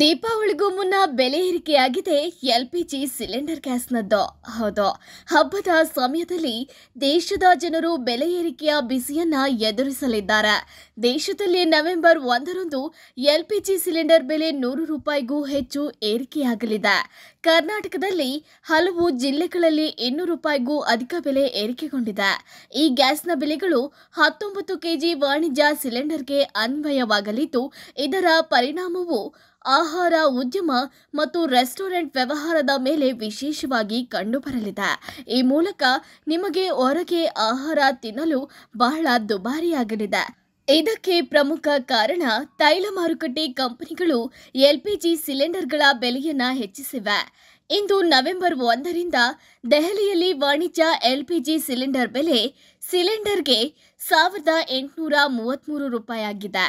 ದೀಪಾವಳಿಗೂ ಮುನ್ನ ಬೆಲೆ ಏರಿಕೆಯಾಗಿದೆ ಎಲ್ಪಿಜಿ ಸಿಲಿಂಡರ್ ಗ್ಯಾಸ್ನದ್ದು ಹೌದು ಹಬ್ಬದ ಸಮಯದಲ್ಲಿ ದೇಶದ ಜನರು ಬೆಲೆ ಏರಿಕೆಯ ಬಿಸಿಯನ್ನ ಎದುರಿಸಲಿದ್ದಾರೆ ದೇಶದಲ್ಲಿ ನವೆಂಬರ್ ಒಂದರಂದು ಎಲ್ಪಿಜಿ ಸಿಲಿಂಡರ್ ಬೆಲೆ ನೂರು ರೂಪಾಯಿಗೂ ಹೆಚ್ಚು ಏರಿಕೆಯಾಗಲಿದೆ ಕರ್ನಾಟಕದಲ್ಲಿ ಹಲವು ಜಿಲ್ಲೆಗಳಲ್ಲಿ ಇನ್ನೂರು ರೂಪಾಯಿಗೂ ಅಧಿಕ ಬೆಲೆ ಏರಿಕೆಗೊಂಡಿದೆ ಈ ಗ್ಯಾಸ್ನ ಬೆಲೆಗಳು ಹತ್ತೊಂಬತ್ತು ಕೆಜಿ ವಾಣಿಜ್ಯ ಸಿಲಿಂಡರ್ಗೆ ಅನ್ವಯವಾಗಲಿದ್ದು ಇದರ ಪರಿಣಾಮವು ಆಹಾರ ಉದ್ಯಮ ಮತ್ತು ರೆಸ್ಟೋರೆಂಟ್ ವ್ಯವಹಾರದ ಮೇಲೆ ವಿಶೇಷವಾಗಿ ಕಂಡುಬರಲಿದೆ ಈ ಮೂಲಕ ನಿಮಗೆ ಹೊರಗೆ ಆಹಾರ ತಿನ್ನಲು ಬಹಳ ದುಬಾರಿಯಾಗಲಿದೆ ಇದಕ್ಕೆ ಪ್ರಮುಖ ಕಾರಣ ತೈಲ ಮಾರುಕಟ್ಟೆ ಕಂಪನಿಗಳು ಎಲ್ಪಿಜಿ ಸಿಲಿಂಡರ್ಗಳ ಬೆಲೆಯನ್ನು ಹೆಚ್ಚಿಸಿವೆ ಇಂದು ನವೆಂಬರ್ ಒಂದರಿಂದ ದೆಹಲಿಯಲ್ಲಿ ವಾಣಿಜ್ಯ ಎಲ್ಪಿಜಿ ಸಿಲಿಂಡರ್ ಬೆಲೆ ಸಿಲಿಂಡರ್ಗೆ ಸಾವಿರದ ಎಂಟುನೂರ ಮೂವತ್ತ್ಮೂರು ರೂಪಾಯಿ ಆಗಿದೆ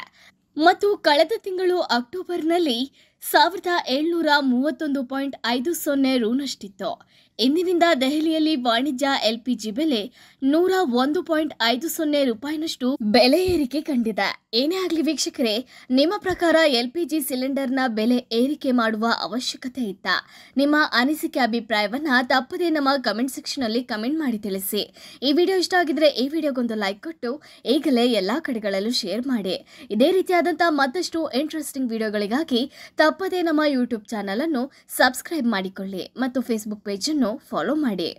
ಮತ್ತು ಕಳೆದ ತಿಂಗಳು ಅಕ್ಟೋಬರ್ನಲ್ಲಿ ಸಾವಿರದ ಏಳ್ನೂರ ಮೂವತ್ತೊಂದು ಪಾಯಿಂಟ್ ಐದು ಸೊನ್ನೆ ರೂನಷ್ಟಿತ್ತು ಇಂದಿನಿಂದ ದೆಹಲಿಯಲ್ಲಿ ವಾಣಿಜ್ಯ ಎಲ್ಪಿಜಿ ಬೆಲೆ ನೂರ ಒಂದು ಪಾಯಿಂಟ್ ಐದು ಸೊನ್ನೆ ರೂಪಾಯಿನಷ್ಟು ಬೆಲೆ ಏರಿಕೆ ಕಂಡಿದೆ ಏನೇ ಆಗಲಿ ವೀಕ್ಷಕರೇ ನಿಮ್ಮ ಪ್ರಕಾರ ಎಲ್ಪಿಜಿ ಸಿಲಿಂಡರ್ನ ಬೆಲೆ ಏರಿಕೆ ಮಾಡುವ ಅವಶ್ಯಕತೆ ಇತ್ತ ನಿಮ್ಮ ಅನಿಸಿಕೆ ಅಭಿಪ್ರಾಯವನ್ನು ತಪ್ಪದೇ ನಮ್ಮ ಕಮೆಂಟ್ ಸೆಕ್ಷನಲ್ಲಿ ಕಮೆಂಟ್ ಮಾಡಿ ತಿಳಿಸಿ ಈ ವಿಡಿಯೋ ಇಷ್ಟ ಆಗಿದ್ರೆ ಈ ವಿಡಿಯೋಗೊಂದು ಲೈಕ್ ಕೊಟ್ಟು ಈಗಲೇ ಎಲ್ಲಾ ಕಡೆಗಳಲ್ಲೂ ಶೇರ್ ಮಾಡಿ ಇದೇ ರೀತಿಯಾದಂಥ ಮತ್ತಷ್ಟು ಇಂಟ್ರೆಸ್ಟಿಂಗ್ ವಿಡಿಯೋಗಳಿಗಾಗಿ ತಪ್ಪದೇ ನಮ್ಮ ಯೂಟ್ಯೂಬ್ ಚಾನಲನ್ನು ಸಬ್ಸ್ಕ್ರೈಬ್ ಮಾಡಿಕೊಳ್ಳಿ ಮತ್ತು ಫೇಸ್ಬುಕ್ ಪೇಜನ್ನು ಫಾಲೋ ಮಾಡಿ